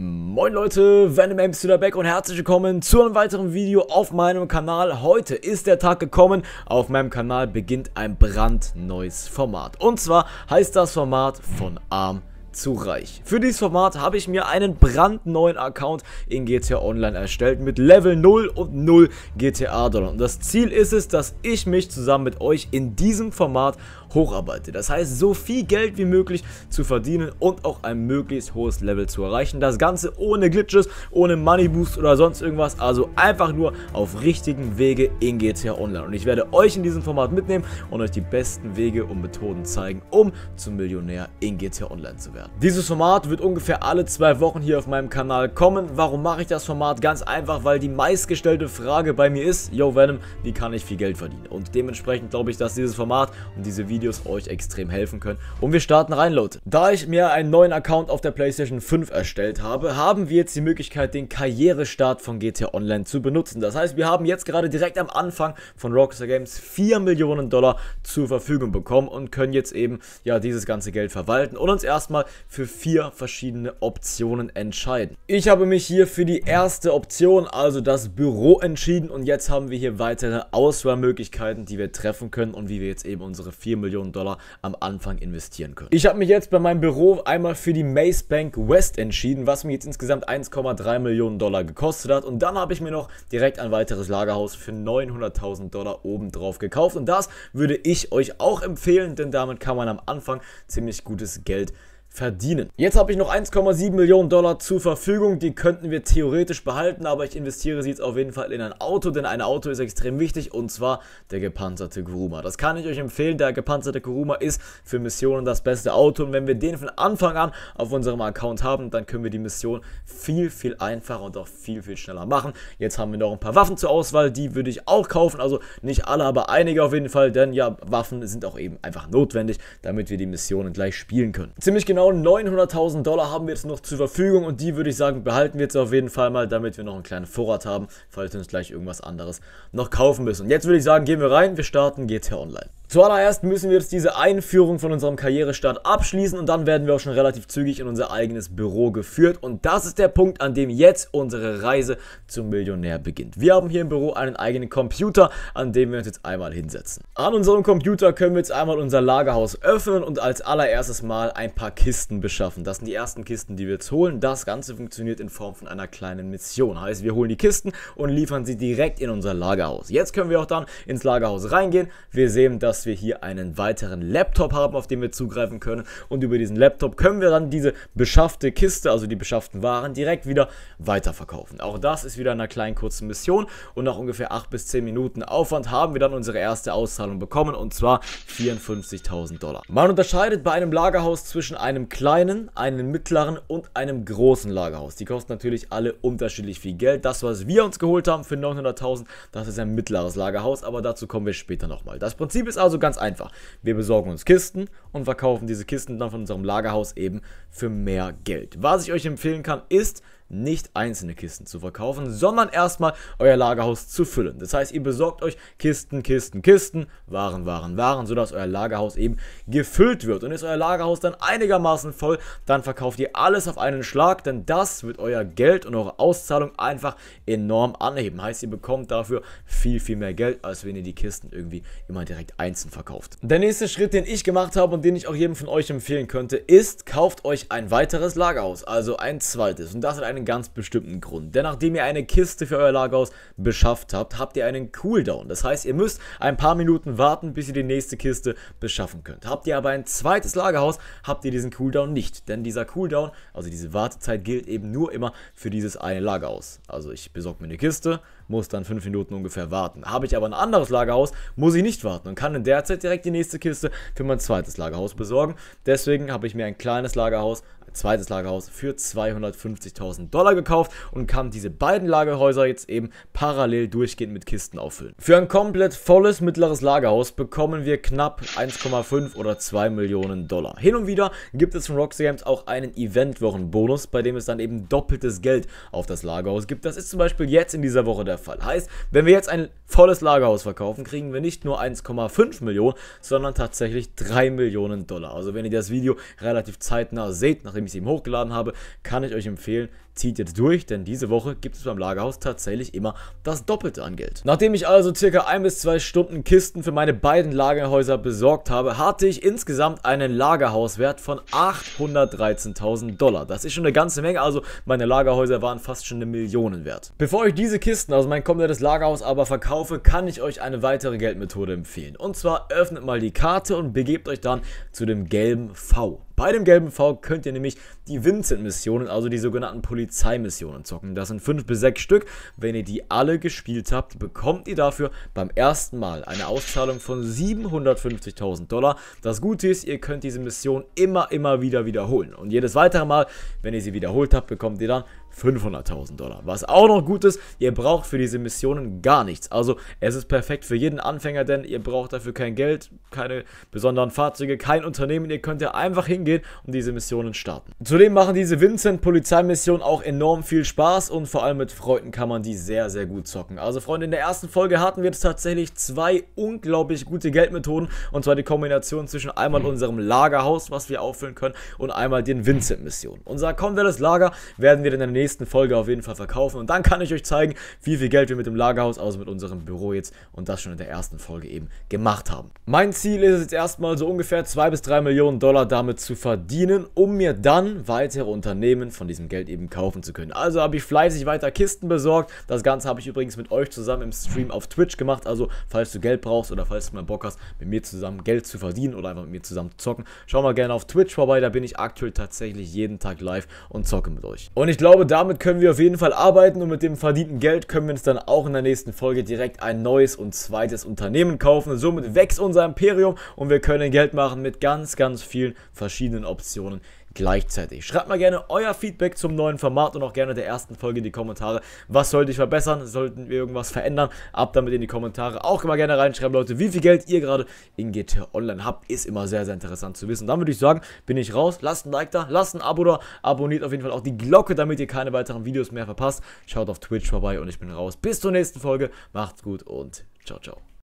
Moin Leute, Venom Ames wieder back und herzlich willkommen zu einem weiteren Video auf meinem Kanal. Heute ist der Tag gekommen, auf meinem Kanal beginnt ein brandneues Format. Und zwar heißt das Format von Arm zu reich. Für dieses Format habe ich mir einen brandneuen Account in GTA Online erstellt mit Level 0 und 0 GTA Dollar. Und das Ziel ist es, dass ich mich zusammen mit euch in diesem Format hocharbeite. Das heißt, so viel Geld wie möglich zu verdienen und auch ein möglichst hohes Level zu erreichen. Das Ganze ohne Glitches, ohne Money Boost oder sonst irgendwas. Also einfach nur auf richtigen Wege in GTA Online. Und ich werde euch in diesem Format mitnehmen und euch die besten Wege und Methoden zeigen, um zum Millionär in GTA Online zu werden. Dieses Format wird ungefähr alle zwei Wochen hier auf meinem Kanal kommen. Warum mache ich das Format? Ganz einfach, weil die meistgestellte Frage bei mir ist, yo Venom, wie kann ich viel Geld verdienen? Und dementsprechend glaube ich, dass dieses Format und diese Videos Videos euch extrem helfen können. Und wir starten rein, Leute. Da ich mir einen neuen Account auf der PlayStation 5 erstellt habe, haben wir jetzt die Möglichkeit, den Karrierestart von GTA Online zu benutzen. Das heißt, wir haben jetzt gerade direkt am Anfang von Rockstar Games 4 Millionen Dollar zur Verfügung bekommen und können jetzt eben ja dieses ganze Geld verwalten und uns erstmal für vier verschiedene Optionen entscheiden. Ich habe mich hier für die erste Option, also das Büro, entschieden und jetzt haben wir hier weitere Auswahlmöglichkeiten, die wir treffen können und wie wir jetzt eben unsere 4 Millionen Millionen Dollar am Anfang investieren können. Ich habe mich jetzt bei meinem Büro einmal für die Mace Bank West entschieden, was mir jetzt insgesamt 1,3 Millionen Dollar gekostet hat. Und dann habe ich mir noch direkt ein weiteres Lagerhaus für 900.000 Dollar obendrauf gekauft. Und das würde ich euch auch empfehlen, denn damit kann man am Anfang ziemlich gutes Geld investieren verdienen. Jetzt habe ich noch 1,7 Millionen Dollar zur Verfügung, die könnten wir theoretisch behalten, aber ich investiere sie jetzt auf jeden Fall in ein Auto, denn ein Auto ist extrem wichtig und zwar der gepanzerte Kuruma. Das kann ich euch empfehlen, der gepanzerte Kuruma ist für Missionen das beste Auto und wenn wir den von Anfang an auf unserem Account haben, dann können wir die Mission viel, viel einfacher und auch viel, viel schneller machen. Jetzt haben wir noch ein paar Waffen zur Auswahl, die würde ich auch kaufen, also nicht alle, aber einige auf jeden Fall, denn ja, Waffen sind auch eben einfach notwendig, damit wir die Missionen gleich spielen können. Ziemlich genau genau 900.000 Dollar haben wir jetzt noch zur Verfügung und die würde ich sagen, behalten wir jetzt auf jeden Fall mal, damit wir noch einen kleinen Vorrat haben, falls wir uns gleich irgendwas anderes noch kaufen müssen. Und jetzt würde ich sagen, gehen wir rein, wir starten GTA Online. Zuallererst müssen wir jetzt diese Einführung von unserem Karrierestart abschließen und dann werden wir auch schon relativ zügig in unser eigenes Büro geführt. Und das ist der Punkt, an dem jetzt unsere Reise zum Millionär beginnt. Wir haben hier im Büro einen eigenen Computer, an dem wir uns jetzt einmal hinsetzen. An unserem Computer können wir jetzt einmal unser Lagerhaus öffnen und als allererstes mal ein paar Kisten beschaffen. Das sind die ersten Kisten, die wir jetzt holen. Das Ganze funktioniert in Form von einer kleinen Mission. Heißt, wir holen die Kisten und liefern sie direkt in unser Lagerhaus. Jetzt können wir auch dann ins Lagerhaus reingehen. Wir sehen, dass dass wir hier einen weiteren Laptop haben, auf den wir zugreifen können. Und über diesen Laptop können wir dann diese beschaffte Kiste, also die beschafften Waren, direkt wieder weiterverkaufen. Auch das ist wieder eine einer kleinen kurzen Mission und nach ungefähr 8 bis 10 Minuten Aufwand haben wir dann unsere erste Auszahlung bekommen und zwar 54.000 Dollar. Man unterscheidet bei einem Lagerhaus zwischen einem kleinen, einem mittleren und einem großen Lagerhaus. Die kosten natürlich alle unterschiedlich viel Geld. Das, was wir uns geholt haben für 900.000, das ist ein mittleres Lagerhaus, aber dazu kommen wir später nochmal. Das Prinzip ist also, also ganz einfach. Wir besorgen uns Kisten und verkaufen diese Kisten dann von unserem Lagerhaus eben für mehr Geld. Was ich euch empfehlen kann, ist, nicht einzelne Kisten zu verkaufen, sondern erstmal euer Lagerhaus zu füllen. Das heißt, ihr besorgt euch Kisten, Kisten, Kisten, Waren, Waren, Waren, sodass euer Lagerhaus eben gefüllt wird. Und ist euer Lagerhaus dann einigermaßen voll, dann verkauft ihr alles auf einen Schlag, denn das wird euer Geld und eure Auszahlung einfach enorm anheben. Heißt, ihr bekommt dafür viel, viel mehr Geld, als wenn ihr die Kisten irgendwie immer direkt einzeln verkauft. Der nächste Schritt, den ich gemacht habe und den ich auch jedem von euch empfehlen könnte, ist, kauft euch ein weiteres Lagerhaus, also ein zweites. Und das hat eine einen ganz bestimmten Grund. Denn nachdem ihr eine Kiste für euer Lagerhaus beschafft habt, habt ihr einen Cooldown. Das heißt, ihr müsst ein paar Minuten warten, bis ihr die nächste Kiste beschaffen könnt. Habt ihr aber ein zweites Lagerhaus, habt ihr diesen Cooldown nicht. Denn dieser Cooldown, also diese Wartezeit, gilt eben nur immer für dieses eine Lagerhaus. Also ich besorge mir eine Kiste, muss dann 5 Minuten ungefähr warten. Habe ich aber ein anderes Lagerhaus, muss ich nicht warten und kann in der Zeit direkt die nächste Kiste für mein zweites Lagerhaus besorgen. Deswegen habe ich mir ein kleines Lagerhaus zweites Lagerhaus für 250.000 Dollar gekauft und kann diese beiden Lagerhäuser jetzt eben parallel durchgehend mit Kisten auffüllen. Für ein komplett volles mittleres Lagerhaus bekommen wir knapp 1,5 oder 2 Millionen Dollar. Hin und wieder gibt es von Roxy Games auch einen Eventwochenbonus, bei dem es dann eben doppeltes Geld auf das Lagerhaus gibt. Das ist zum Beispiel jetzt in dieser Woche der Fall. Heißt, wenn wir jetzt ein volles Lagerhaus verkaufen, kriegen wir nicht nur 1,5 Millionen, sondern tatsächlich 3 Millionen Dollar. Also wenn ihr das Video relativ zeitnah seht, nach nachdem ich sie eben hochgeladen habe, kann ich euch empfehlen, zieht jetzt durch, denn diese Woche gibt es beim Lagerhaus tatsächlich immer das Doppelte an Geld. Nachdem ich also circa ein bis zwei Stunden Kisten für meine beiden Lagerhäuser besorgt habe, hatte ich insgesamt einen Lagerhauswert von 813.000 Dollar. Das ist schon eine ganze Menge, also meine Lagerhäuser waren fast schon eine Million wert. Bevor ich diese Kisten also mein komplettes Lagerhaus aber verkaufe, kann ich euch eine weitere Geldmethode empfehlen. Und zwar öffnet mal die Karte und begebt euch dann zu dem gelben V. Bei dem gelben V könnt ihr nämlich die Vincent-Missionen, also die sogenannten Polizei Polizeimissionen zocken. Das sind 5 bis 6 Stück. Wenn ihr die alle gespielt habt, bekommt ihr dafür beim ersten Mal eine Auszahlung von 750.000 Dollar. Das Gute ist, ihr könnt diese Mission immer, immer wieder wiederholen. Und jedes weitere Mal, wenn ihr sie wiederholt habt, bekommt ihr dann 500.000 Dollar. Was auch noch gut ist, ihr braucht für diese Missionen gar nichts. Also es ist perfekt für jeden Anfänger, denn ihr braucht dafür kein Geld, keine besonderen Fahrzeuge, kein Unternehmen. Ihr könnt ja einfach hingehen und diese Missionen starten. Zudem machen diese Vincent-Polizeimissionen auch auch enorm viel Spaß und vor allem mit Freunden kann man die sehr, sehr gut zocken. Also Freunde, in der ersten Folge hatten wir jetzt tatsächlich zwei unglaublich gute Geldmethoden und zwar die Kombination zwischen einmal mhm. unserem Lagerhaus, was wir auffüllen können und einmal den Vincent-Missionen. Unser konvertes Lager werden wir dann in der nächsten Folge auf jeden Fall verkaufen und dann kann ich euch zeigen, wie viel Geld wir mit dem Lagerhaus, also mit unserem Büro jetzt und das schon in der ersten Folge eben gemacht haben. Mein Ziel ist es jetzt erstmal so ungefähr 2 bis 3 Millionen Dollar damit zu verdienen, um mir dann weitere Unternehmen von diesem Geld eben kaufen kaufen zu können. Also habe ich fleißig weiter Kisten besorgt. Das Ganze habe ich übrigens mit euch zusammen im Stream auf Twitch gemacht. Also falls du Geld brauchst oder falls du mal Bock hast, mit mir zusammen Geld zu verdienen oder einfach mit mir zusammen zu zocken, schau mal gerne auf Twitch vorbei. Da bin ich aktuell tatsächlich jeden Tag live und zocke mit euch. Und ich glaube, damit können wir auf jeden Fall arbeiten und mit dem verdienten Geld können wir uns dann auch in der nächsten Folge direkt ein neues und zweites Unternehmen kaufen. Und somit wächst unser Imperium und wir können Geld machen mit ganz, ganz vielen verschiedenen Optionen, gleichzeitig. Schreibt mal gerne euer Feedback zum neuen Format und auch gerne der ersten Folge in die Kommentare. Was sollte ich verbessern? Sollten wir irgendwas verändern? Ab damit in die Kommentare. Auch immer gerne reinschreiben, Leute, wie viel Geld ihr gerade in GTA Online habt. Ist immer sehr, sehr interessant zu wissen. Dann würde ich sagen, bin ich raus. Lasst ein Like da, lasst ein Abo da. Abonniert auf jeden Fall auch die Glocke, damit ihr keine weiteren Videos mehr verpasst. Schaut auf Twitch vorbei und ich bin raus. Bis zur nächsten Folge. Macht's gut und ciao, ciao.